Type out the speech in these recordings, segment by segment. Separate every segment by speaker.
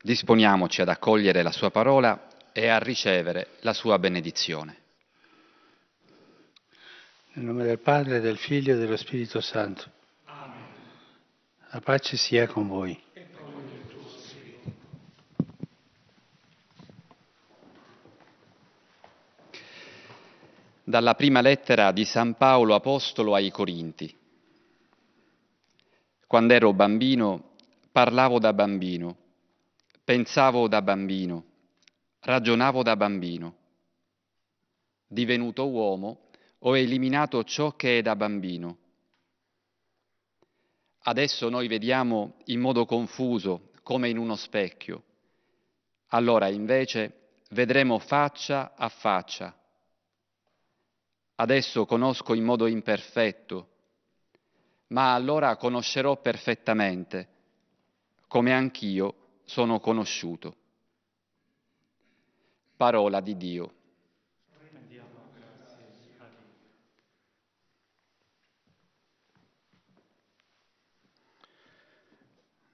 Speaker 1: Disponiamoci ad accogliere la sua parola e a ricevere la sua benedizione.
Speaker 2: Nel nome del Padre, del Figlio e dello Spirito Santo. Amen. La pace sia con voi.
Speaker 1: Dalla prima lettera di San Paolo Apostolo ai Corinti. Quando ero bambino parlavo da bambino pensavo da bambino, ragionavo da bambino. Divenuto uomo, ho eliminato ciò che è da bambino. Adesso noi vediamo in modo confuso, come in uno specchio. Allora invece vedremo faccia a faccia. Adesso conosco in modo imperfetto, ma allora conoscerò perfettamente, come anch'io sono conosciuto. Parola di Dio.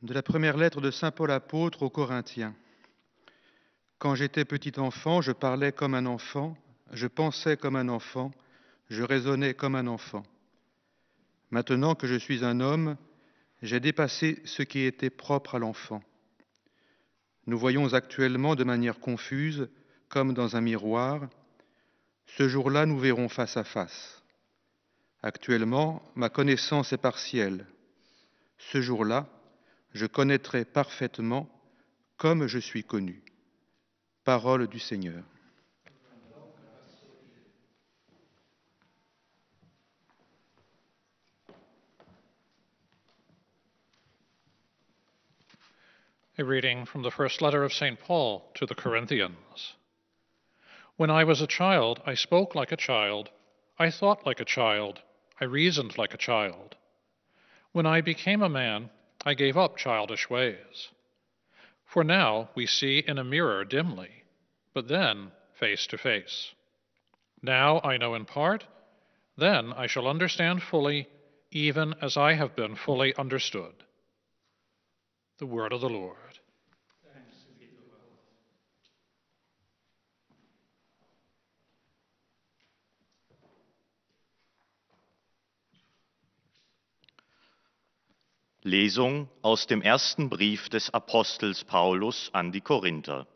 Speaker 3: De la première lettre de Saint Paul apôtre aux Corinthiens. Quand j'étais petit enfant, je parlais comme un enfant, je pensais comme un enfant, je raisonnais comme un enfant. Maintenant que je suis un homme, j'ai dépassé ce qui était propre à l'enfant. Nous voyons actuellement de manière confuse, comme dans un miroir, ce jour-là nous verrons face à face. Actuellement, ma connaissance est partielle. Ce jour-là, je connaîtrai parfaitement comme je suis connu. Parole du Seigneur.
Speaker 4: A reading from the first letter of St. Paul to the Corinthians. When I was a child, I spoke like a child, I thought like a child, I reasoned like a child. When I became a man, I gave up childish ways. For now we see in a mirror dimly, but then face to face. Now I know in part, then I shall understand fully, even as I have been fully understood. The word of the Lord.
Speaker 5: Lesung aus dem ersten Brief des Apostels Paulus an die Korinther.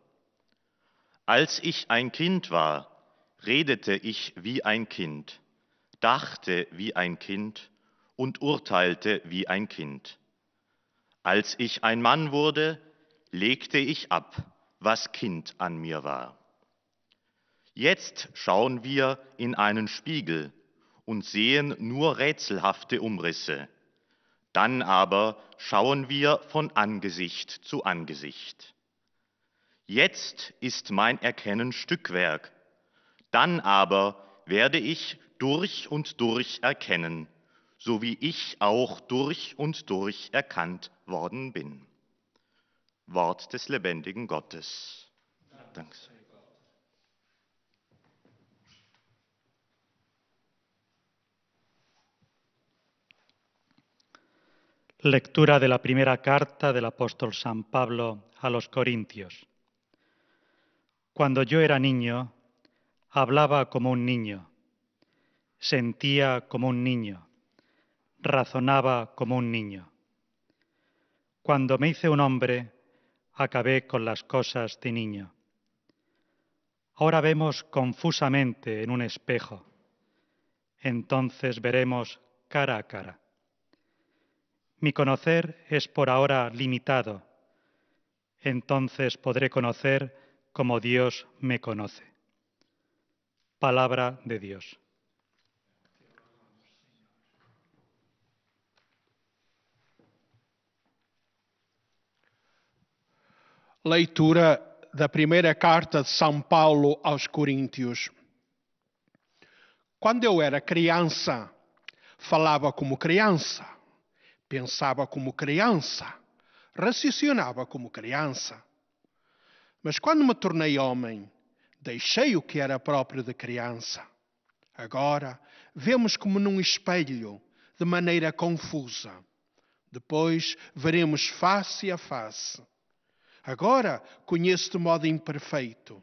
Speaker 5: Als ich ein Kind war, redete ich wie ein Kind, dachte wie ein Kind und urteilte wie ein Kind. Als ich ein Mann wurde, legte ich ab, was Kind an mir war. Jetzt schauen wir in einen Spiegel und sehen nur rätselhafte Umrisse dann aber schauen wir von Angesicht zu Angesicht. Jetzt ist mein Erkennen Stückwerk, dann aber werde ich durch und durch erkennen, so wie ich auch durch und durch erkannt worden bin. Wort des lebendigen Gottes. Danke. sei.
Speaker 6: Lectura de la primera carta del apóstol San Pablo a los Corintios. Cuando yo era niño, hablaba como un niño, sentía como un niño, razonaba como un niño. Cuando me hice un hombre, acabé con las cosas de niño. Ahora vemos confusamente en un espejo, entonces veremos cara a cara. Mi conocer es por ahora limitado, entonces podré conocer como Dios me conoce. Palabra de Dios.
Speaker 7: Leitura da primeira carta de São Paulo aos Coríntios. Quando eu era criança, falava como criança Pensava como criança, raciocinava como criança. Mas quando me tornei homem, deixei o que era próprio de criança. Agora vemos como num espelho, de maneira confusa. Depois veremos face a face. Agora conheço de modo imperfeito.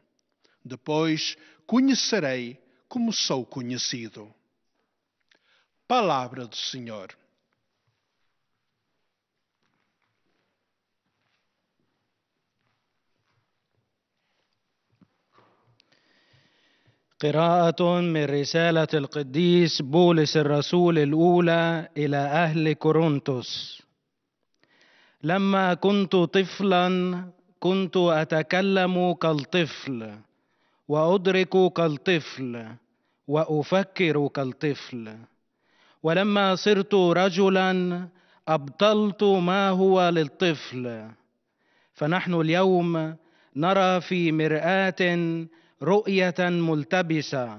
Speaker 7: Depois conhecerei como sou conhecido. Palavra do Senhor.
Speaker 8: قراءة من رسالة القديس بولس الرسول الأولى إلى أهل كورنثوس لما كنت طفلا كنت أتكلم كالطفل وأدرك كالطفل وأفكر كالطفل ولما صرت رجلا أبطلت ما هو للطفل فنحن اليوم نرى في مرآة رؤيه ملتبسه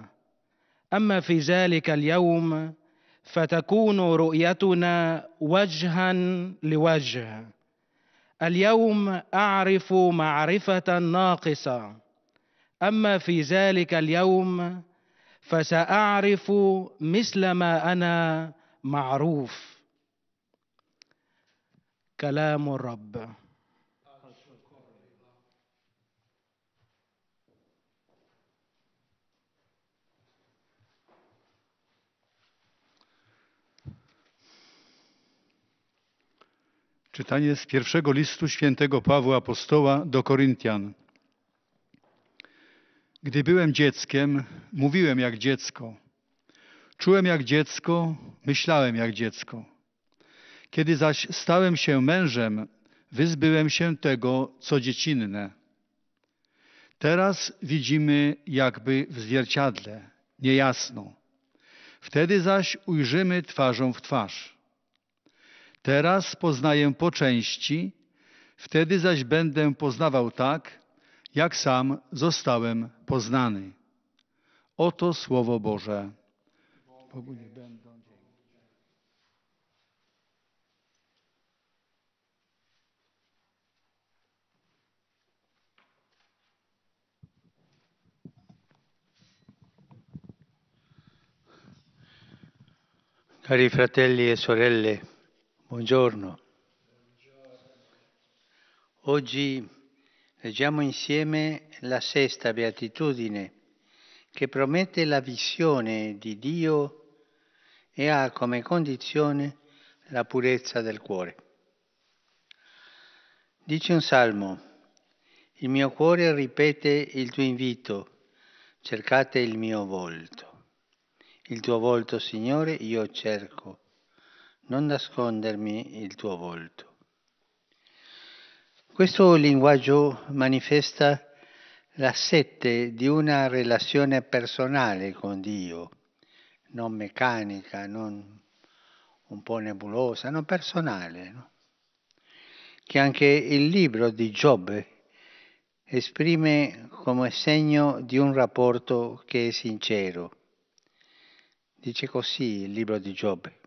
Speaker 8: اما في ذلك اليوم فتكون رؤيتنا وجها لوجه اليوم اعرف معرفه ناقصه اما في ذلك اليوم فساعرف مثل ما انا معروف كلام الرب
Speaker 9: Czytanie z pierwszego listu świętego Pawła Apostoła do Koryntian. Gdy byłem dzieckiem, mówiłem jak dziecko. Czułem jak dziecko, myślałem jak dziecko. Kiedy zaś stałem się mężem, wyzbyłem się tego, co dziecinne. Teraz widzimy jakby w zwierciadle, niejasno. Wtedy zaś ujrzymy twarzą w twarz. Teraz poznaję po części, wtedy zaś będę poznawał tak, jak sam zostałem poznany. Oto Słowo Boże.
Speaker 2: Cari fratelli e sorelle, Buongiorno. Oggi leggiamo insieme la sesta beatitudine che promette la visione di Dio e ha come condizione la purezza del cuore. Dice un salmo, il mio cuore ripete il tuo invito, cercate il mio volto. Il tuo volto, Signore, io cerco non nascondermi il tuo volto. Questo linguaggio manifesta la sette di una relazione personale con Dio, non meccanica, non un po' nebulosa, non personale, no? che anche il libro di Giobbe esprime come segno di un rapporto che è sincero. Dice così il libro di Giobbe.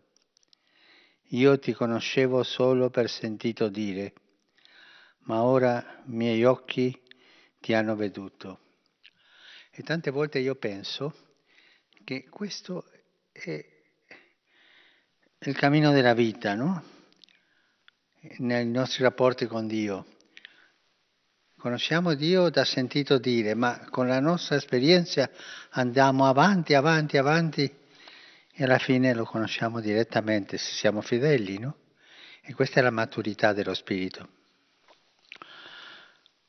Speaker 2: Io ti conoscevo solo per sentito dire, ma ora i miei occhi ti hanno veduto. E tante volte io penso che questo è il cammino della vita, no? Nei nostri rapporti con Dio. Conosciamo Dio da sentito dire, ma con la nostra esperienza andiamo avanti, avanti, avanti e alla fine lo conosciamo direttamente se siamo fedeli, no? E questa è la maturità dello spirito.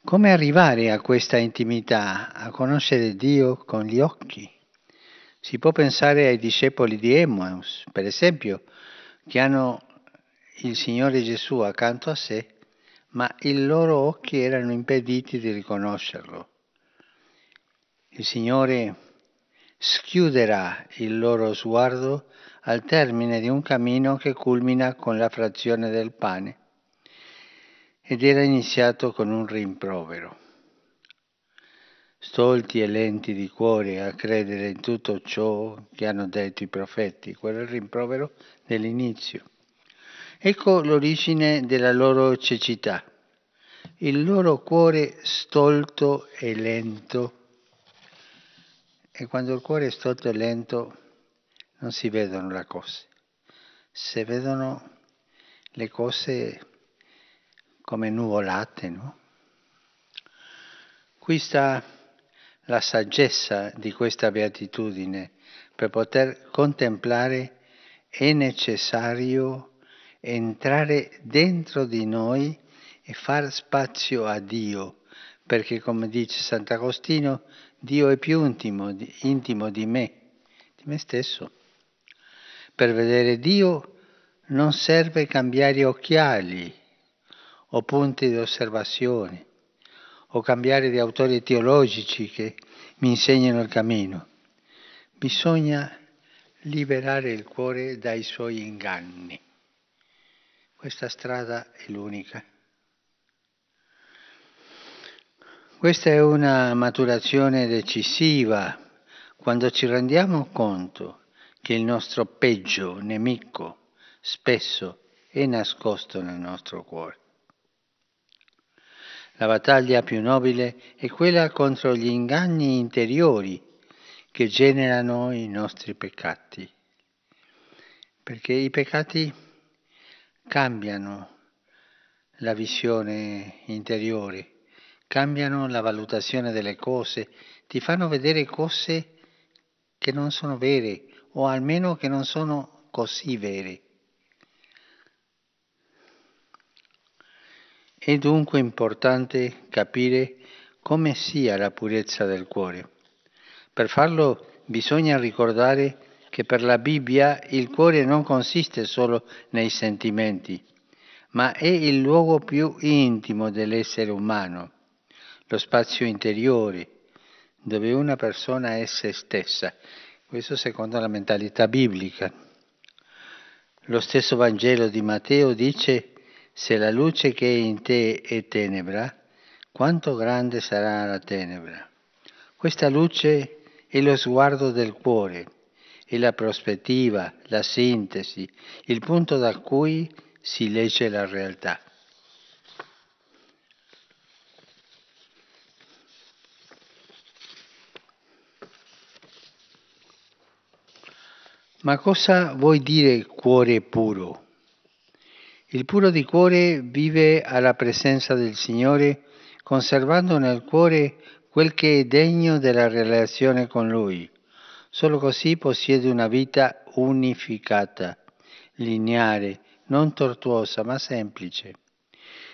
Speaker 2: Come arrivare a questa intimità, a conoscere Dio con gli occhi? Si può pensare ai discepoli di Emmaus, per esempio, che hanno il Signore Gesù accanto a sé, ma i loro occhi erano impediti di riconoscerlo. Il Signore schiuderà il loro sguardo al termine di un cammino che culmina con la frazione del pane ed era iniziato con un rimprovero. Stolti e lenti di cuore a credere in tutto ciò che hanno detto i profeti, quello è il rimprovero dell'inizio. Ecco l'origine della loro cecità, il loro cuore stolto e lento e quando il cuore è e lento non si vedono le cose, si vedono le cose come nuvolate, no? Qui sta la saggezza di questa beatitudine, per poter contemplare è necessario entrare dentro di noi e far spazio a Dio perché come dice Sant'Agostino, Dio è più intimo, intimo di me, di me stesso. Per vedere Dio non serve cambiare occhiali o punti di osservazione o cambiare di autori teologici che mi insegnano il cammino. Bisogna liberare il cuore dai suoi inganni. Questa strada è l'unica. Questa è una maturazione decisiva quando ci rendiamo conto che il nostro peggio nemico spesso è nascosto nel nostro cuore. La battaglia più nobile è quella contro gli inganni interiori che generano i nostri peccati, perché i peccati cambiano la visione interiore cambiano la valutazione delle cose, ti fanno vedere cose che non sono vere o almeno che non sono così vere. È dunque importante capire come sia la purezza del cuore. Per farlo bisogna ricordare che per la Bibbia il cuore non consiste solo nei sentimenti, ma è il luogo più intimo dell'essere umano lo spazio interiore, dove una persona è se stessa. Questo secondo la mentalità biblica. Lo stesso Vangelo di Matteo dice, se la luce che è in te è tenebra, quanto grande sarà la tenebra. Questa luce è lo sguardo del cuore, è la prospettiva, la sintesi, il punto da cui si legge la realtà. Ma cosa vuoi dire cuore puro? Il puro di cuore vive alla presenza del Signore, conservando nel cuore quel che è degno della relazione con Lui. Solo così possiede una vita unificata, lineare, non tortuosa ma semplice.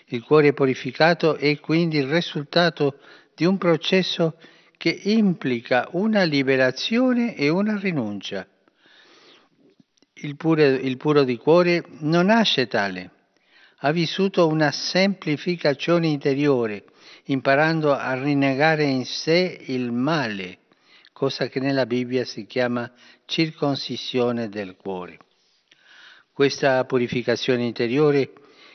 Speaker 2: Il cuore purificato è quindi il risultato di un processo che implica una liberazione e una rinuncia il, pure, il puro di cuore non nasce tale, ha vissuto una semplificazione interiore, imparando a rinnegare in sé il male, cosa che nella Bibbia si chiama circoncisione del cuore. Questa purificazione interiore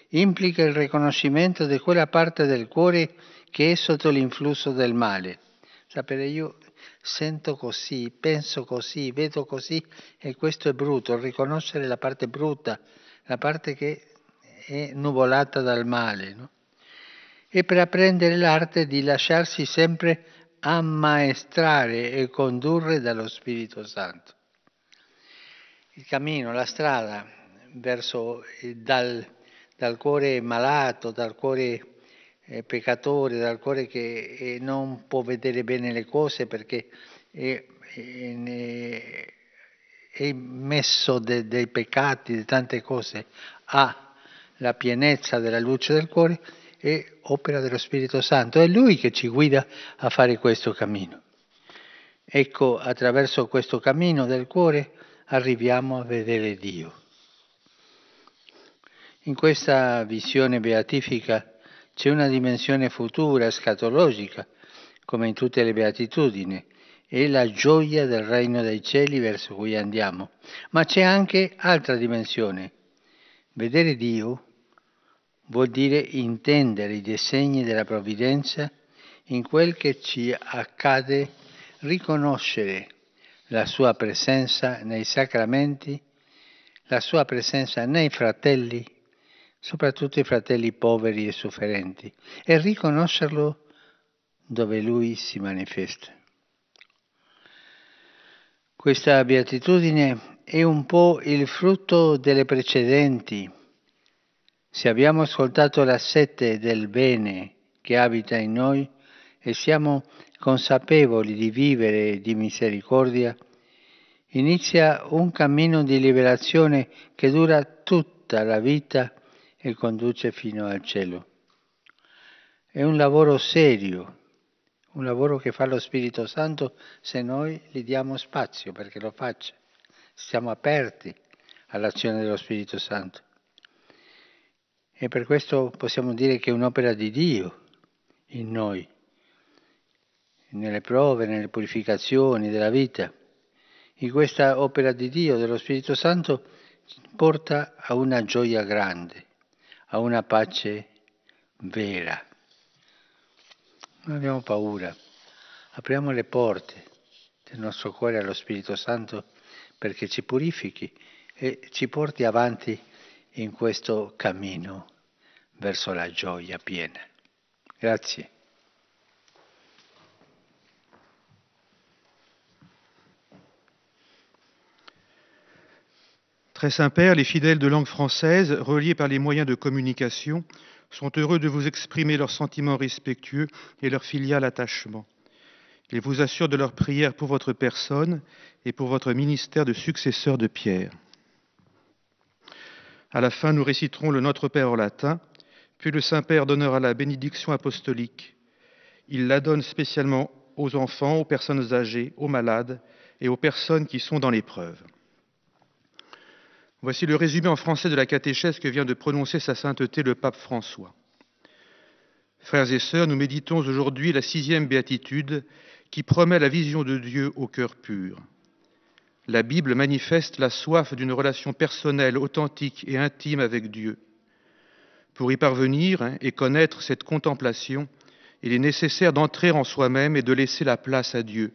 Speaker 2: implica il riconoscimento di quella parte del cuore che è sotto l'influsso del male. Sapete, io sento così, penso così, vedo così e questo è brutto, riconoscere la parte brutta, la parte che è nuvolata dal male. No? E per apprendere l'arte di lasciarsi sempre ammaestrare e condurre dallo Spirito Santo. Il cammino, la strada verso, eh, dal, dal cuore malato, dal cuore eh, peccatore, dal cuore che eh, non può vedere bene le cose perché è, è, è messo de, dei peccati, di tante cose, ha la pienezza della luce del cuore e opera dello Spirito Santo. È Lui che ci guida a fare questo cammino. Ecco, attraverso questo cammino del cuore arriviamo a vedere Dio. In questa visione beatifica c'è una dimensione futura, scatologica, come in tutte le beatitudini, è la gioia del regno dei cieli verso cui andiamo, ma c'è anche altra dimensione. Vedere Dio vuol dire intendere i disegni della provvidenza in quel che ci accade, riconoscere la sua presenza nei sacramenti, la sua presenza nei fratelli, soprattutto i fratelli poveri e sofferenti, e riconoscerlo dove lui si manifesta. Questa beatitudine è un po' il frutto delle precedenti. Se abbiamo ascoltato la sete del bene che abita in noi e siamo consapevoli di vivere di misericordia, inizia un cammino di liberazione che dura tutta la vita e conduce fino al cielo. È un lavoro serio, un lavoro che fa lo Spirito Santo se noi gli diamo spazio perché lo faccia. Siamo aperti all'azione dello Spirito Santo. E per questo possiamo dire che è un'opera di Dio in noi, nelle prove, nelle purificazioni della vita. In questa opera di Dio, dello Spirito Santo, porta a una gioia grande a una pace vera. Non abbiamo paura, apriamo le porte del nostro cuore allo Spirito Santo perché ci purifichi e ci porti avanti in questo cammino verso la gioia piena. Grazie.
Speaker 3: Très Saint-Père, les fidèles de langue française, reliés par les moyens de communication, sont heureux de vous exprimer leurs sentiments respectueux et leur filial attachement. Ils vous assurent de leur prière pour votre personne et pour votre ministère de successeur de Pierre. À la fin, nous réciterons le Notre Père en latin, puis le Saint-Père donnera la bénédiction apostolique. Il la donne spécialement aux enfants, aux personnes âgées, aux malades et aux personnes qui sont dans l'épreuve. Voici le résumé en français de la catéchèse que vient de prononcer Sa Sainteté le pape François. Frères et sœurs, nous méditons aujourd'hui la sixième béatitude qui promet la vision de Dieu au cœur pur. La Bible manifeste la soif d'une relation personnelle, authentique et intime avec Dieu. Pour y parvenir et connaître cette contemplation, il est nécessaire d'entrer en soi-même et de laisser la place à Dieu,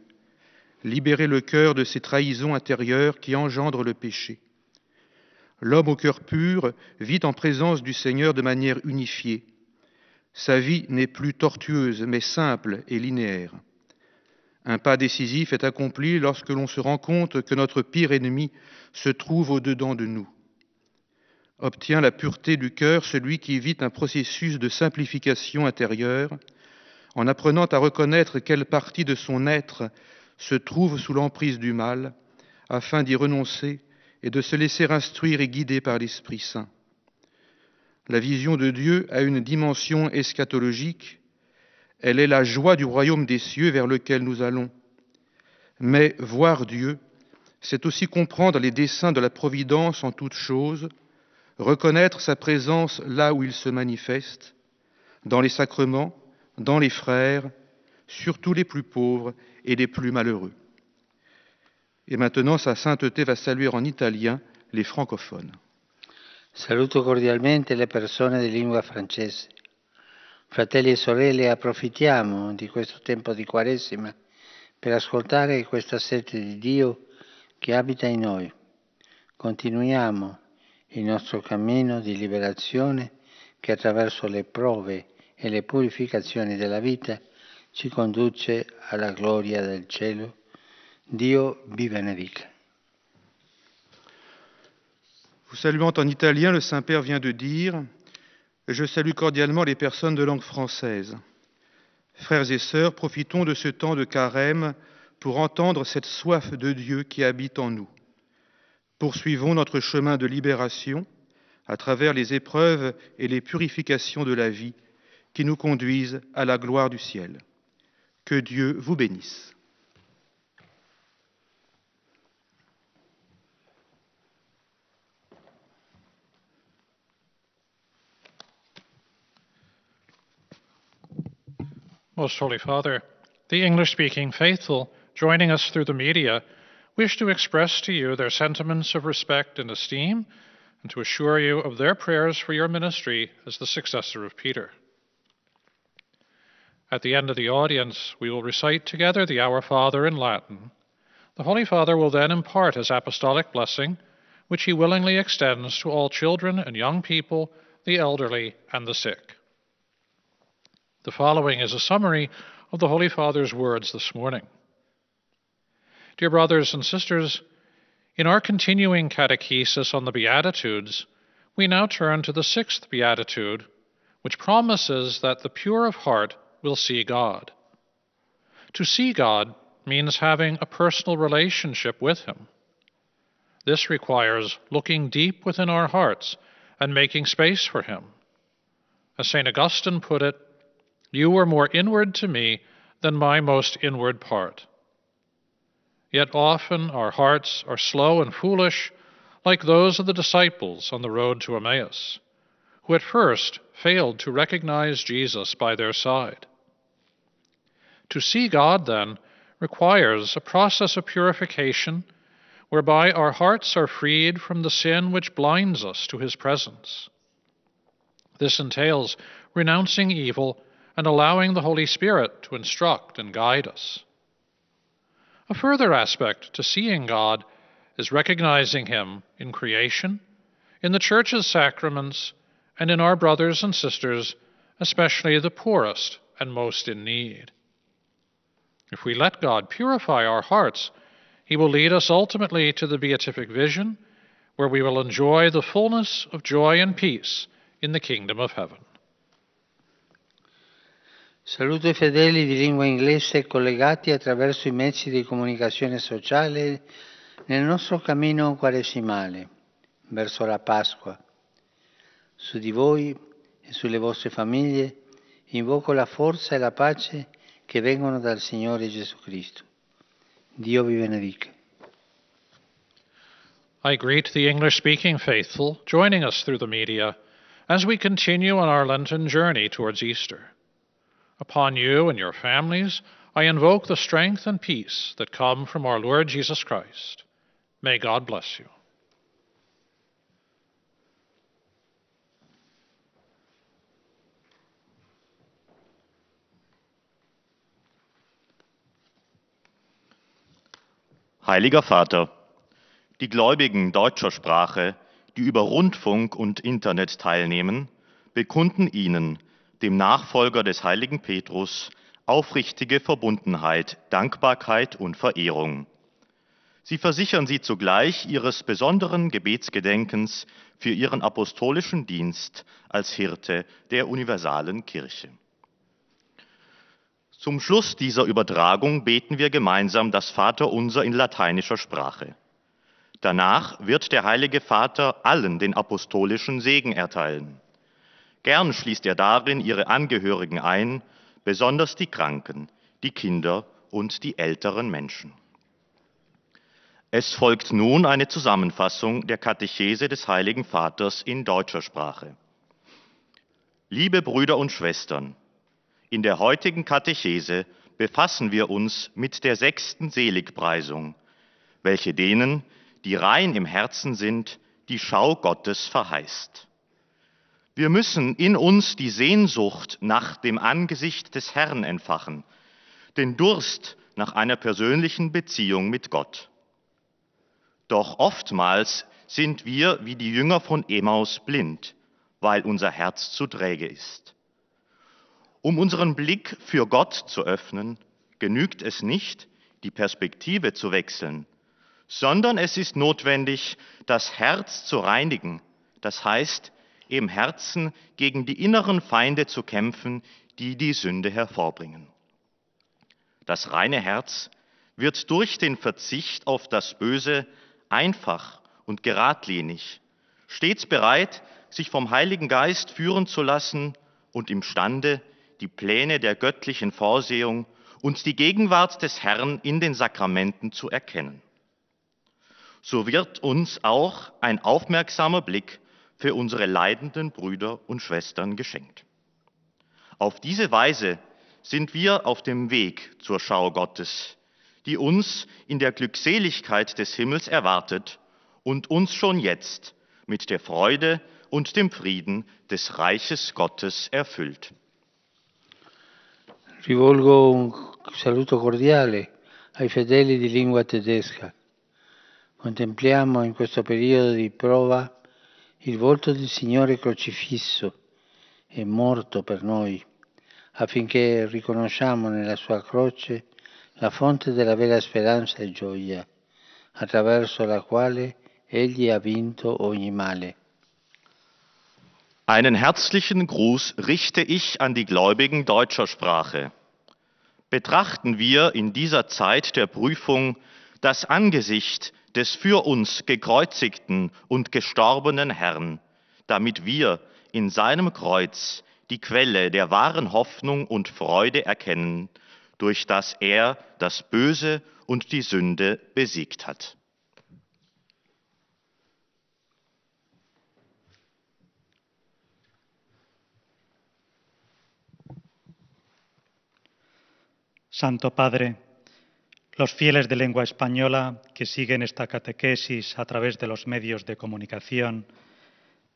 Speaker 3: libérer le cœur de ces trahisons intérieures qui engendrent le péché. L'homme au cœur pur vit en présence du Seigneur de manière unifiée. Sa vie n'est plus tortueuse, mais simple et linéaire. Un pas décisif est accompli lorsque l'on se rend compte que notre pire ennemi se trouve au-dedans de nous. Obtient la pureté du cœur celui qui vit un processus de simplification intérieure en apprenant à reconnaître quelle partie de son être se trouve sous l'emprise du mal, afin d'y renoncer et de se laisser instruire et guider par l'Esprit Saint. La vision de Dieu a une dimension eschatologique. Elle est la joie du royaume des cieux vers lequel nous allons. Mais voir Dieu, c'est aussi comprendre les desseins de la providence en toutes choses, reconnaître sa présence là où il se manifeste, dans les sacrements, dans les frères, surtout les plus pauvres et les plus malheureux. Et maintenant, Sa Sainteté va saluer en italien les francophones.
Speaker 2: Saluto cordialmente le persone di lingua francese. Fratelli e sorelle, approfittiamo di questo tempo di Quaresima per ascoltare questa sete di Dio che abita in noi. Continuiamo il nostro cammino di liberazione che attraverso le prove e le purificazioni della vita ci conduce alla gloria del cielo Dio
Speaker 3: Vous saluant en italien, le Saint-Père vient de dire Je salue cordialement les personnes de langue française. Frères et sœurs, profitons de ce temps de carême pour entendre cette soif de Dieu qui habite en nous. Poursuivons notre chemin de libération à travers les épreuves et les purifications de la vie qui nous conduisent à la gloire du ciel. Que Dieu vous bénisse.
Speaker 4: Most Holy Father, the English speaking faithful joining us through the media wish to express to you their sentiments of respect and esteem and to assure you of their prayers for your ministry as the successor of Peter. At the end of the audience, we will recite together the Our Father in Latin. The Holy Father will then impart his apostolic blessing, which he willingly extends to all children and young people, the elderly, and the sick. The following is a summary of the Holy Father's words this morning. Dear brothers and sisters, in our continuing catechesis on the Beatitudes, we now turn to the sixth Beatitude, which promises that the pure of heart will see God. To see God means having a personal relationship with Him. This requires looking deep within our hearts and making space for Him. As St. Augustine put it, you were more inward to me than my most inward part. Yet often our hearts are slow and foolish, like those of the disciples on the road to Emmaus, who at first failed to recognize Jesus by their side. To see God, then, requires a process of purification whereby our hearts are freed from the sin which blinds us to his presence. This entails renouncing evil and allowing the Holy Spirit to instruct and guide us. A further aspect to seeing God is recognizing Him in creation, in the Church's sacraments, and in our brothers and sisters, especially the poorest and most in need. If we let God purify our hearts, He will lead us ultimately to the beatific vision, where we will enjoy the fullness of joy and peace in the kingdom of heaven.
Speaker 2: Saluto i fedeli di lingua inglese collegati attraverso i mezzi di comunicazione sociale nel nostro cammino quaresimale verso la Pasqua. Su di voi e sulle vostre famiglie invoco la forza e la pace che vengono dal Signore Gesù Cristo. Dio vi benedica.
Speaker 4: I greet the English speaking faithful joining us through the media as we continue on our Lenten journey towards Easter. upon you and your families, I invoke the strength and peace that come from our Lord Jesus Christ. May God bless you.
Speaker 5: Heiliger Vater, die Gläubigen deutscher Sprache, die über Rundfunk und Internet teilnehmen, bekunden Ihnen, dem Nachfolger des heiligen Petrus, aufrichtige Verbundenheit, Dankbarkeit und Verehrung. Sie versichern sie zugleich ihres besonderen Gebetsgedenkens für ihren apostolischen Dienst als Hirte der universalen Kirche. Zum Schluss dieser Übertragung beten wir gemeinsam das Vaterunser in lateinischer Sprache. Danach wird der Heilige Vater allen den apostolischen Segen erteilen. Gern schließt er darin ihre Angehörigen ein, besonders die Kranken, die Kinder und die älteren Menschen. Es folgt nun eine Zusammenfassung der Katechese des Heiligen Vaters in deutscher Sprache. Liebe Brüder und Schwestern, in der heutigen Katechese befassen wir uns mit der sechsten Seligpreisung, welche denen, die rein im Herzen sind, die Schau Gottes verheißt. Wir müssen in uns die Sehnsucht nach dem Angesicht des Herrn entfachen, den Durst nach einer persönlichen Beziehung mit Gott. Doch oftmals sind wir wie die Jünger von Emaus blind, weil unser Herz zu träge ist. Um unseren Blick für Gott zu öffnen, genügt es nicht, die Perspektive zu wechseln, sondern es ist notwendig, das Herz zu reinigen, das heißt, im Herzen gegen die inneren Feinde zu kämpfen, die die Sünde hervorbringen. Das reine Herz wird durch den Verzicht auf das Böse einfach und geradlinig, stets bereit, sich vom Heiligen Geist führen zu lassen und imstande, die Pläne der göttlichen Vorsehung und die Gegenwart des Herrn in den Sakramenten zu erkennen. So wird uns auch ein aufmerksamer Blick für unsere leidenden Brüder und Schwestern geschenkt. Auf diese Weise sind wir auf dem Weg zur Schau Gottes, die uns in der Glückseligkeit des Himmels erwartet und uns schon jetzt mit der Freude und dem Frieden des Reiches Gottes erfüllt.
Speaker 2: Rivolgo un saluto cordiale ai fedeli di lingua tedesca. Contempliamo in questo periodo di prova il volto del Signore crocifisso e morto per noi, affinché riconosciamo nella sua croce la fonte della vera speranza e gioia, attraverso la quale egli ha vinto ogni male.
Speaker 5: Einen herzlichen Gruß richte ich an die Gläubigen deutscher Sprache. Betrachten wir in dieser Zeit der Prüfung das Angesicht des für uns gekreuzigten und gestorbenen Herrn, damit wir in seinem Kreuz die Quelle der wahren Hoffnung und Freude erkennen, durch das er das Böse und die Sünde besiegt hat.
Speaker 6: Santo Padre, los fieles de lengua española que siguen esta catequesis a través de los medios de comunicación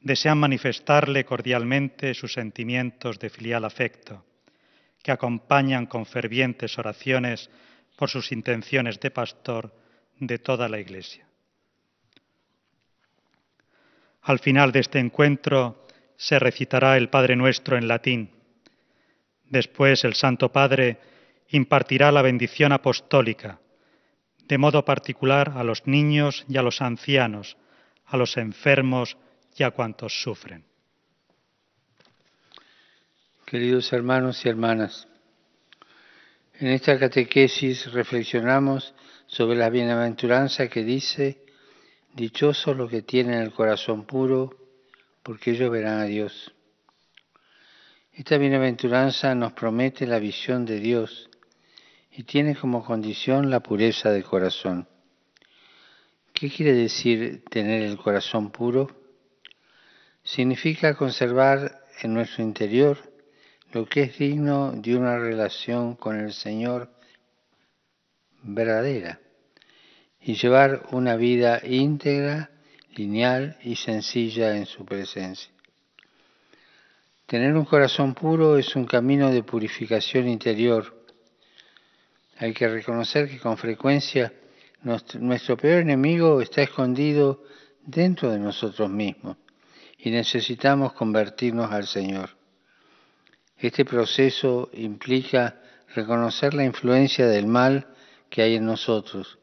Speaker 6: desean manifestarle cordialmente sus sentimientos de filial afecto, que acompañan con fervientes oraciones por sus intenciones de pastor de toda la Iglesia. Al final de este encuentro se recitará el Padre Nuestro en latín. Después el Santo Padre impartirá la bendición apostólica, de modo particular a los niños y a los ancianos, a los enfermos y a cuantos sufren.
Speaker 2: Queridos hermanos y hermanas, en esta catequesis reflexionamos sobre la bienaventuranza que dice, «Dichoso lo que tienen el corazón puro, porque ellos verán a Dios. Esta bienaventuranza nos promete la visión de Dios y tiene como condición la pureza del corazón. ¿Qué quiere decir tener el corazón puro? Significa conservar en nuestro interior lo que es digno de una relación con el Señor verdadera y llevar una vida íntegra, lineal y sencilla en su presencia. Tener un corazón puro es un camino de purificación interior hay que reconocer que con frecuencia nuestro, peor enemigo está escondido dentro de nosotros mismos y necesitamos convertirnos al Señor. Este proceso implica reconocer la influencia del mal que hay en nosotros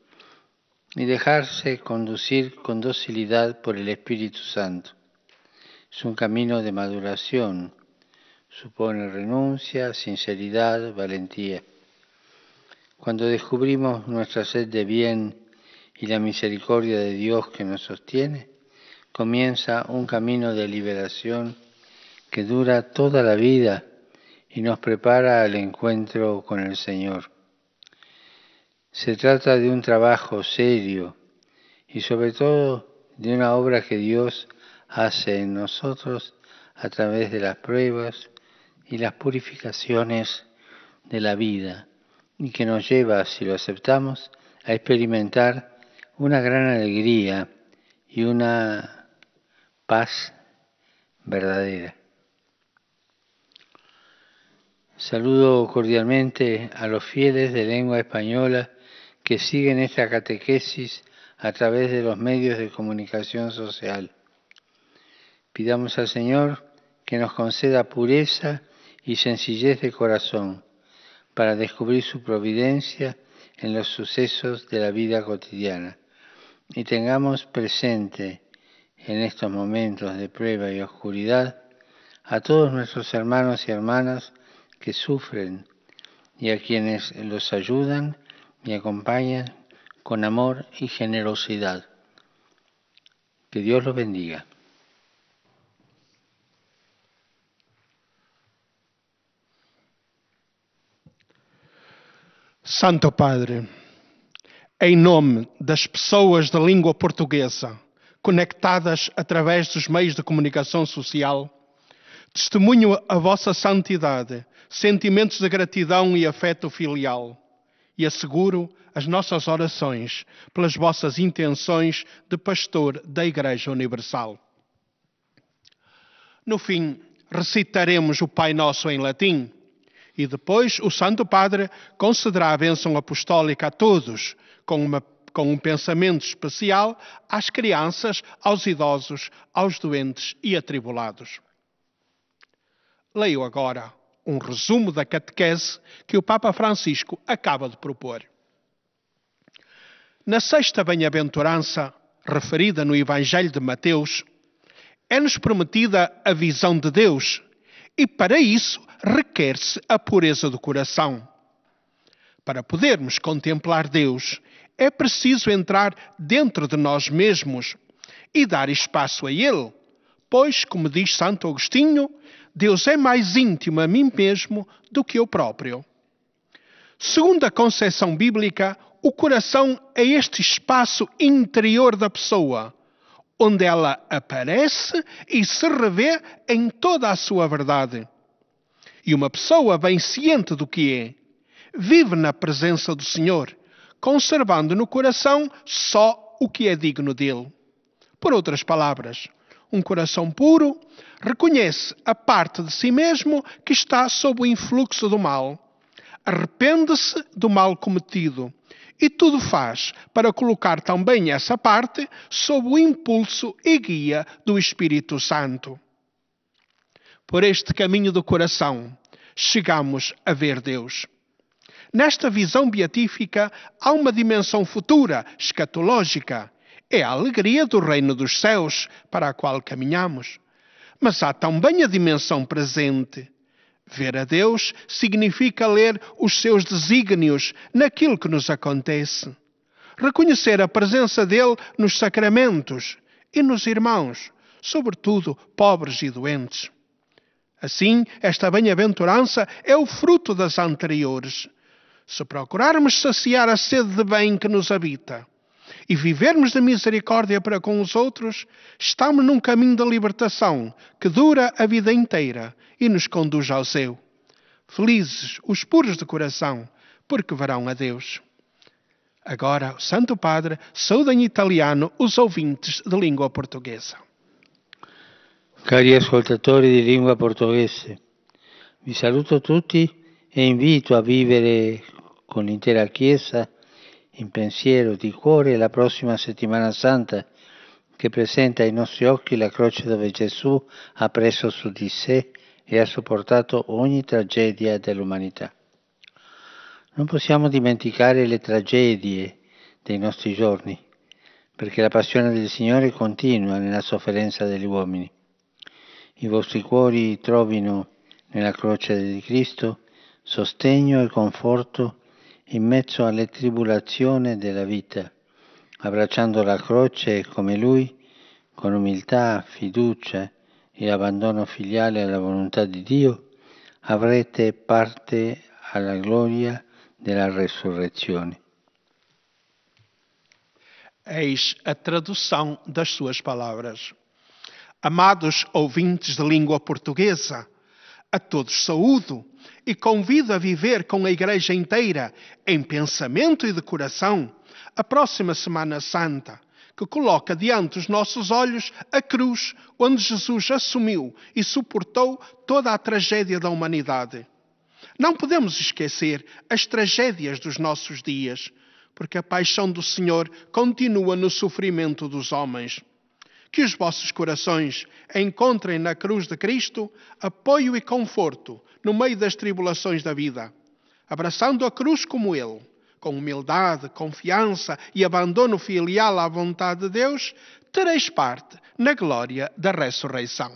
Speaker 2: y dejarse conducir con docilidad por el Espíritu Santo. Es un camino de maduración, supone renuncia, sinceridad, valentía. Cuando descubrimos nuestra sed de bien y la misericordia de Dios que nos sostiene, comienza un camino de liberación que dura toda la vida y nos prepara al encuentro con el Señor. Se trata de un trabajo serio y sobre todo de una obra que Dios hace en nosotros a través de las pruebas y las purificaciones de la vida y que nos lleva, si lo aceptamos, a experimentar una gran alegría y una paz verdadera. Saludo cordialmente a los fieles de lengua española que siguen esta catequesis a través de los medios de comunicación social. Pidamos al Señor que nos conceda pureza y sencillez de corazón para descubrir su providencia en los sucesos de la vida cotidiana. Y tengamos presente en estos momentos de prueba y oscuridad a todos nuestros hermanos y hermanas que sufren y a quienes los ayudan y acompañan con amor y generosidad. Que Dios los bendiga.
Speaker 7: Santo Padre, em nome das pessoas da língua portuguesa conectadas através dos meios de comunicação social, testemunho a vossa santidade, sentimentos de gratidão e afeto filial e asseguro as nossas orações pelas vossas intenções de pastor da Igreja Universal. No fim, recitaremos o Pai Nosso em latim e depois o Santo Padre concederá a bênção apostólica a todos, com, uma, com um pensamento especial às crianças, aos idosos, aos doentes e atribulados. Leio agora um resumo da catequese que o Papa Francisco acaba de propor. Na sexta bem-aventurança, referida no Evangelho de Mateus, é-nos prometida a visão de Deus e para isso requer-se a pureza do coração. Para podermos contemplar Deus, é preciso entrar dentro de nós mesmos e dar espaço a Ele, pois, como diz Santo Agostinho, Deus é mais íntimo a mim mesmo do que eu próprio. Segundo a concepção bíblica, o coração é este espaço interior da pessoa, onde ela aparece e se revê em toda a sua verdade. E uma pessoa bem ciente do que é, vive na presença do Senhor, conservando no coração só o que é digno dele. Por outras palavras, um coração puro reconhece a parte de si mesmo que está sob o influxo do mal, arrepende-se do mal cometido e tudo faz para colocar também essa parte sob o impulso e guia do Espírito Santo. Por este caminho do coração, chegamos a ver Deus. Nesta visão beatífica há uma dimensão futura, escatológica. É a alegria do reino dos céus para a qual caminhamos. Mas há também a dimensão presente Ver a Deus significa ler os seus desígnios naquilo que nos acontece, reconhecer a presença dele nos sacramentos e nos irmãos, sobretudo pobres e doentes. Assim, esta bem-aventurança é o fruto das anteriores. Se procurarmos saciar a sede de bem que nos habita, e vivermos da misericórdia para com os outros, estamos num caminho da libertação que dura a vida inteira e nos conduz ao céu. Felizes os puros de coração, porque verão a Deus. Agora, o Santo Padre saúda em italiano os ouvintes de língua portuguesa.
Speaker 2: Cari ascoltatori di lingua portoghese, vi saluto tutti e invito a vivere con l'intera Chiesa in pensiero, di cuore, la prossima settimana santa che presenta ai nostri occhi la croce dove Gesù ha preso su di sé e ha sopportato ogni tragedia dell'umanità. Non possiamo dimenticare le tragedie dei nostri giorni, perché la passione del Signore continua nella sofferenza degli uomini. I vostri cuori trovino nella croce di Cristo sostegno e conforto in mezzo alle tribolazioni della vita, abbracciando la croce come Lui, con umiltà, fiducia e abbandono filiale alla volontà di Dio, avrete parte alla gloria della resurrezione.
Speaker 7: Eis a tradução das suas palavras. Amados ouvintes de língua portuguesa, a todos saúdo e convido a viver com a Igreja inteira, em pensamento e de coração, a próxima Semana Santa, que coloca diante dos nossos olhos a cruz onde Jesus assumiu e suportou toda a tragédia da humanidade. Não podemos esquecer as tragédias dos nossos dias, porque a paixão do Senhor continua no sofrimento dos homens. Que os vossos corações encontrem na cruz de Cristo apoio e conforto no meio das tribulações da vida, abraçando a cruz como Ele, com humildade, confiança e abandono filial à vontade de Deus, tereis parte na glória da ressurreição.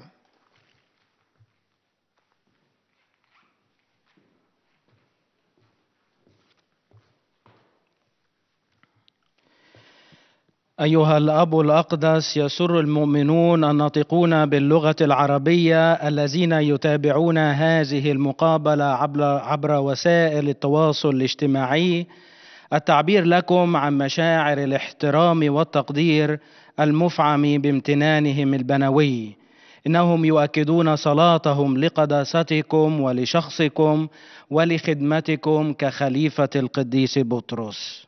Speaker 8: أيها الأب الأقدس يسر المؤمنون الناطقون باللغة العربية الذين يتابعون هذه المقابلة عبر وسائل التواصل الاجتماعي التعبير لكم عن مشاعر الاحترام والتقدير المفعم بامتنانهم البنوي انهم يؤكدون صلاتهم لقداستكم ولشخصكم ولخدمتكم كخليفه القديس بطرس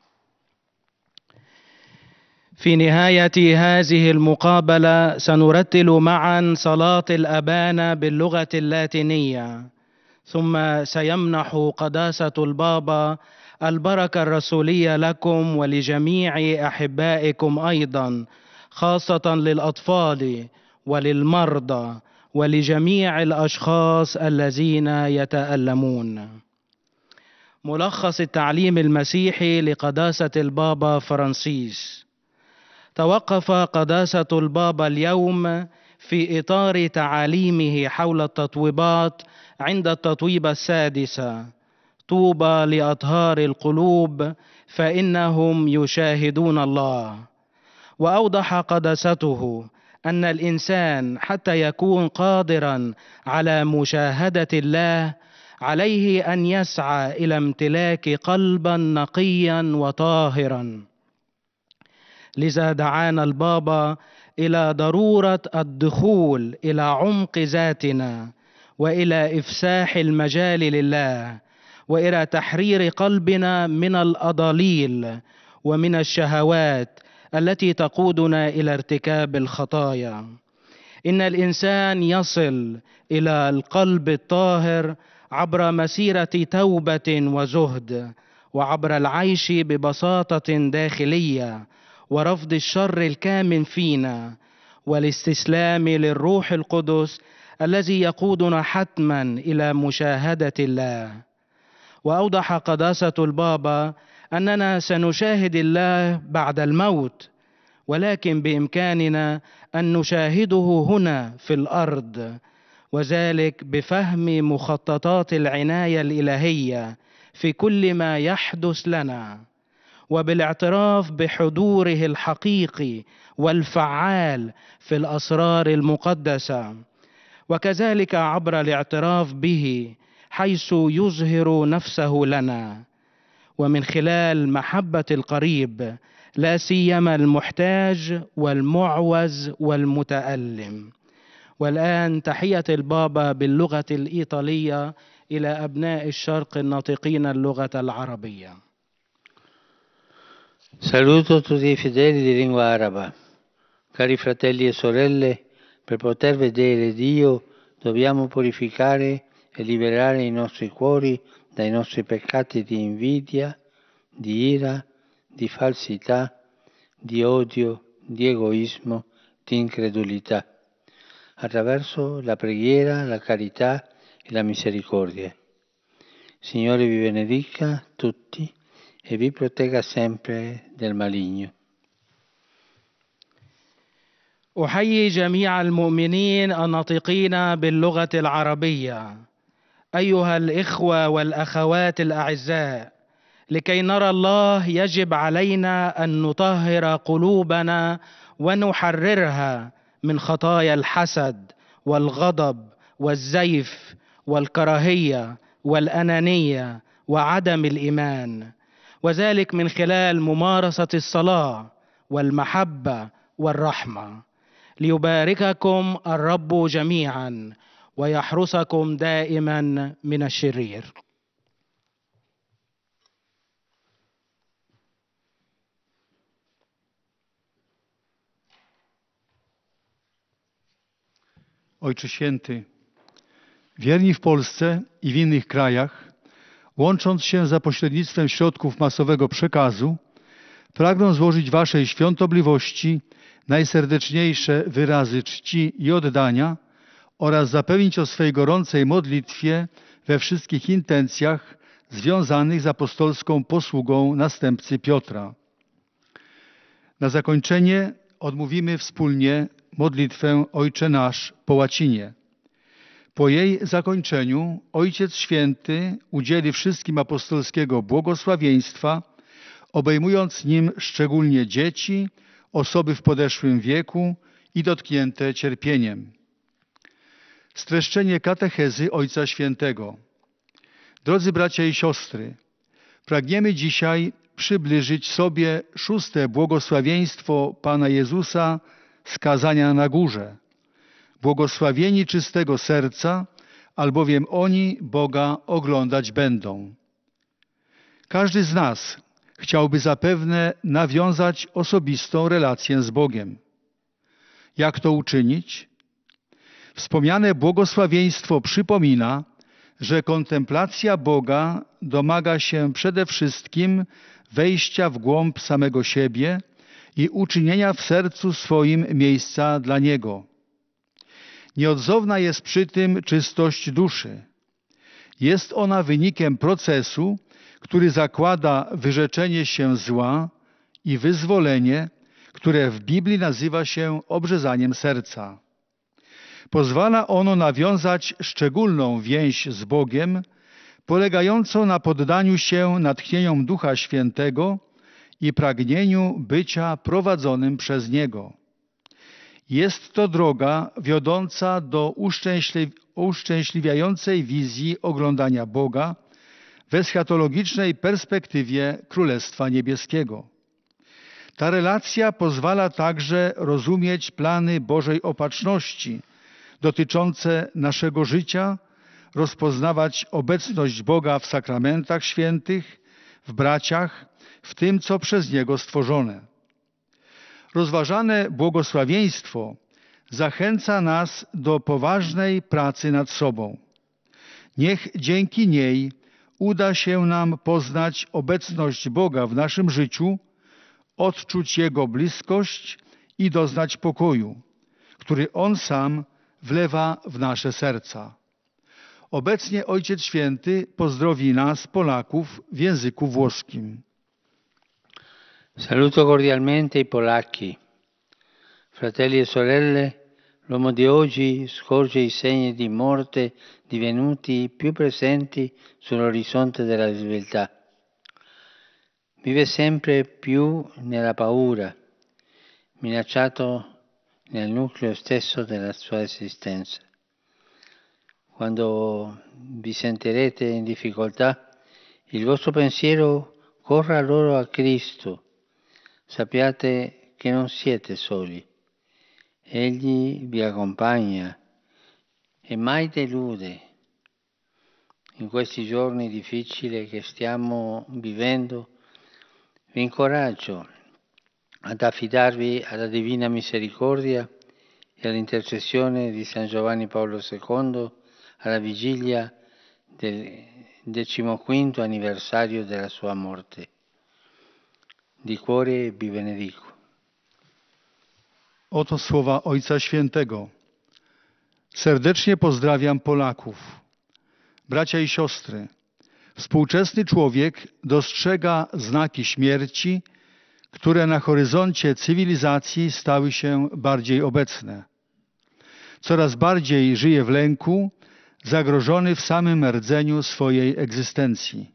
Speaker 8: في نهاية هذه المقابلة سنرتل معا صلاة الأبانة باللغة اللاتينية ثم سيمنح قداسة البابا البركة الرسولية لكم ولجميع أحبائكم أيضا خاصة للأطفال وللمرضى ولجميع الأشخاص الذين يتألمون ملخص التعليم المسيحي لقداسة البابا فرانسيس توقف قداسة البابا اليوم في إطار تعاليمه حول التطويبات عند التطويبة السادسة طوبى لأطهار القلوب فإنهم يشاهدون الله وأوضح قداسته أن الإنسان حتى يكون قادرا على مشاهدة الله عليه أن يسعى إلى امتلاك قلبا نقيا وطاهرا لذا دعانا البابا الى ضروره الدخول الى عمق ذاتنا والى افساح المجال لله والى تحرير قلبنا من الاضاليل ومن الشهوات التي تقودنا الى ارتكاب الخطايا ان الانسان يصل الى القلب الطاهر عبر مسيره توبه وزهد وعبر العيش ببساطه داخليه ورفض الشر الكامن فينا والاستسلام للروح القدس الذي يقودنا حتما الى مشاهده الله واوضح قداسه البابا اننا سنشاهد الله بعد الموت ولكن بامكاننا ان نشاهده هنا في الارض وذلك بفهم مخططات العنايه الالهيه في كل ما يحدث لنا وبالاعتراف بحضوره الحقيقي والفعال في الاسرار المقدسه وكذلك عبر الاعتراف به حيث يظهر نفسه لنا ومن خلال محبه القريب لا سيما المحتاج والمعوز والمتالم والان تحيه البابا باللغه الايطاليه الى ابناء الشرق الناطقين اللغه العربيه
Speaker 2: Saluto tutti i fedeli di lingua araba. Cari fratelli e sorelle, per poter vedere Dio dobbiamo purificare e liberare i nostri cuori dai nostri peccati di invidia, di ira, di falsità, di odio, di egoismo, di incredulità, attraverso la preghiera, la carità e la misericordia. Signore vi
Speaker 8: benedica
Speaker 2: tutti e vi protegga sempre del maligno.
Speaker 8: أحيي جميع المؤمنين الناطقين باللغة العربية أيها الإخوة والأخوات الأعزاء لكي نرى الله يجب علينا أن نطهر قلوبنا ونحررها من خطايا الحسد والغضب والزيف والكراهية والأنانية وعدم الإيمان وذلك من خلال ممارسه الصلاه والمحبه والرحمه ليبارككم الرب جميعا ويحرسكم دائما من الشرير
Speaker 9: Ojcze Święty, wierni w Polsce i w innych krajach łącząc się za pośrednictwem środków masowego przekazu, pragną złożyć Waszej świątobliwości najserdeczniejsze wyrazy czci i oddania oraz zapewnić o swej gorącej modlitwie we wszystkich intencjach związanych z apostolską posługą następcy Piotra. Na zakończenie odmówimy wspólnie modlitwę Ojcze Nasz po łacinie. Po jej zakończeniu Ojciec Święty udzieli wszystkim apostolskiego błogosławieństwa, obejmując nim szczególnie dzieci, osoby w podeszłym wieku i dotknięte cierpieniem. Streszczenie katechezy Ojca Świętego. Drodzy bracia i siostry, pragniemy dzisiaj przybliżyć sobie szóste błogosławieństwo Pana Jezusa z kazania na górze – Błogosławieni czystego serca, albowiem oni Boga oglądać będą. Każdy z nas chciałby zapewne nawiązać osobistą relację z Bogiem. Jak to uczynić? Wspomniane błogosławieństwo przypomina, że kontemplacja Boga domaga się przede wszystkim wejścia w głąb samego siebie i uczynienia w sercu swoim miejsca dla Niego. Nieodzowna jest przy tym czystość duszy. Jest ona wynikiem procesu, który zakłada wyrzeczenie się zła i wyzwolenie, które w Biblii nazywa się obrzezaniem serca. Pozwala ono nawiązać szczególną więź z Bogiem, polegającą na poddaniu się natchnieniom Ducha Świętego i pragnieniu bycia prowadzonym przez Niego. Jest to droga wiodąca do uszczęśliwiającej wizji oglądania Boga w eschatologicznej perspektywie Królestwa Niebieskiego. Ta relacja pozwala także rozumieć plany Bożej opatrzności dotyczące naszego życia, rozpoznawać obecność Boga w sakramentach świętych, w braciach, w tym, co przez Niego stworzone. Rozważane błogosławieństwo zachęca nas do poważnej pracy nad sobą. Niech dzięki niej uda się nam poznać obecność Boga w naszym życiu, odczuć Jego bliskość i doznać pokoju, który On sam wlewa w nasze serca. Obecnie Ojciec Święty pozdrowi nas, Polaków, w języku włoskim. Saluto cordialmente i polacchi.
Speaker 2: Fratelli e sorelle, l'uomo di oggi scorge i segni di morte divenuti più presenti sull'orizzonte della civiltà. Vive sempre più nella paura, minacciato nel nucleo stesso della sua esistenza. Quando vi sentirete in difficoltà, il vostro pensiero corra loro a Cristo, sappiate che non siete soli. Egli vi accompagna e mai delude. In questi giorni difficili che stiamo vivendo, vi incoraggio ad affidarvi alla Divina Misericordia e all'intercessione di San Giovanni Paolo II alla vigilia del decimoquinto anniversario della sua morte. di cuore vi benedico.
Speaker 9: Oto słowa Ojca Świętego. Serdecznie pozdrawiam Polaków. Bracia i siostry, współczesny człowiek dostrzega znaki śmierci, które na horyzoncie cywilizacji stały się bardziej obecne. Coraz bardziej żyje w lęku, zagrożony w samym rdzeniu swojej egzystencji.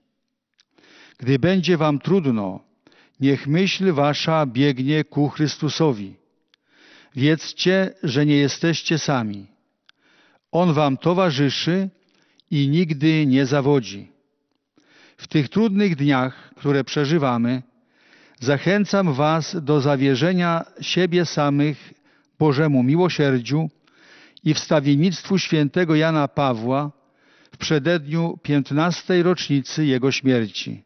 Speaker 9: Gdy będzie wam trudno, Niech myśl wasza biegnie ku Chrystusowi. Wiedzcie, że nie jesteście sami. On wam towarzyszy i nigdy nie zawodzi. W tych trudnych dniach, które przeżywamy, zachęcam was do zawierzenia siebie samych Bożemu miłosierdziu i wstawiennictwu świętego Jana Pawła w przededniu piętnastej rocznicy jego śmierci.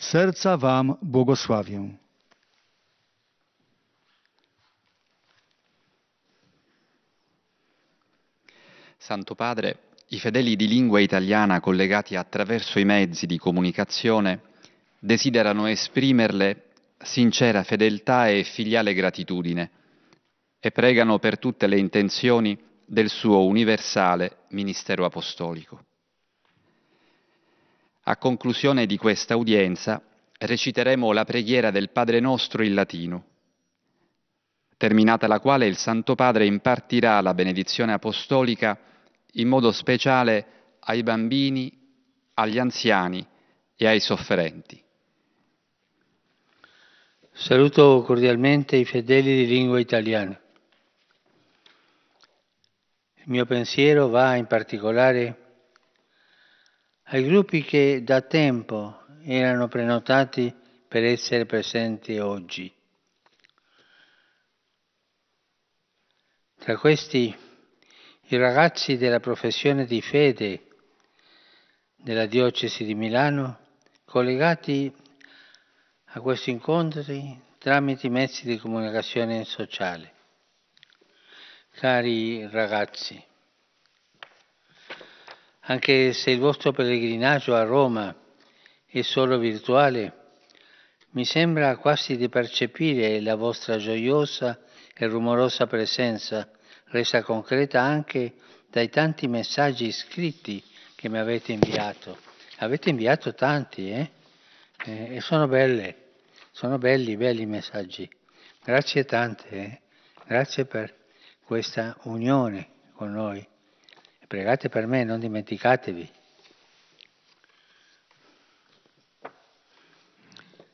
Speaker 9: serca Wam błogosławię.
Speaker 1: Santo Padre, i fedeli di lingua italiana collegati attraverso i mezzi di comunicazione desiderano esprimerle sincera fedeltà e filiale gratitudine e pregano per tutte le intenzioni del suo universale ministero apostolico. A conclusione di questa udienza reciteremo la preghiera del Padre nostro in latino, terminata la quale il Santo Padre impartirà la benedizione apostolica in modo speciale ai bambini, agli anziani e ai sofferenti.
Speaker 2: Saluto cordialmente i fedeli di lingua italiana. Il mio pensiero va in particolare a ai gruppi che da tempo erano prenotati per essere presenti oggi. Tra questi i ragazzi della professione di fede della diocesi di Milano collegati a questi incontri tramite i mezzi di comunicazione sociale. Cari ragazzi, anche se il vostro pellegrinaggio a Roma è solo virtuale, mi sembra quasi di percepire la vostra gioiosa e rumorosa presenza, resa concreta anche dai tanti messaggi scritti che mi avete inviato. Avete inviato tanti, eh? eh e sono belle, sono belli, belli messaggi. Grazie tante, eh? grazie per questa unione con noi. Pregate per me, non dimenticatevi.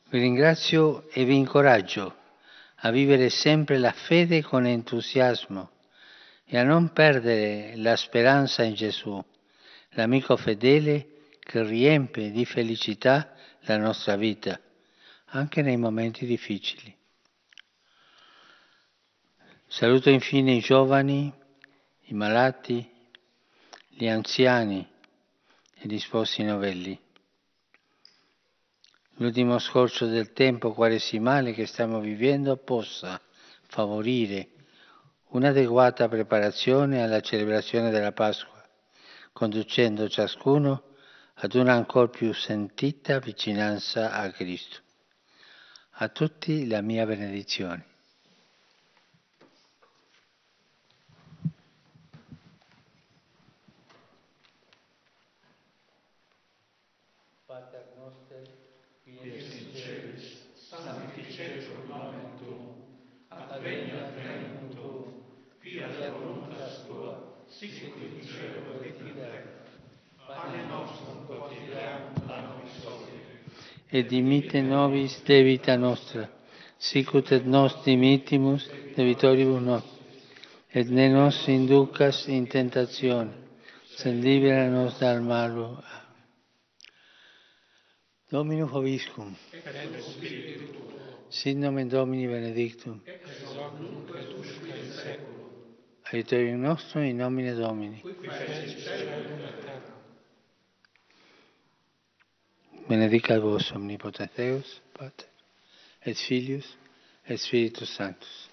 Speaker 2: Vi ringrazio e vi incoraggio a vivere sempre la fede con entusiasmo e a non perdere la speranza in Gesù, l'amico fedele che riempie di felicità la nostra vita, anche nei momenti difficili. Saluto infine i giovani, i malati, gli anziani e gli sposi novelli. L'ultimo scorcio del tempo quaresimale che stiamo vivendo possa favorire un'adeguata preparazione alla celebrazione della Pasqua, conducendo ciascuno ad una ancora più sentita vicinanza a Cristo. A tutti la mia benedizione. et dimite nobis debita nostra, sicut et nos dimitimus debitoribus nos, et ne nos inducas in tentatione, sed libera nos dal malo. Domino Fobiscum, sin nomen Domini benedictum, et
Speaker 7: nomen Domini benedictum,
Speaker 2: Aiutorium nostrum in nomine Domini. Qui benedica vos omnipotenteus, Pater, et Filius, et Spiritus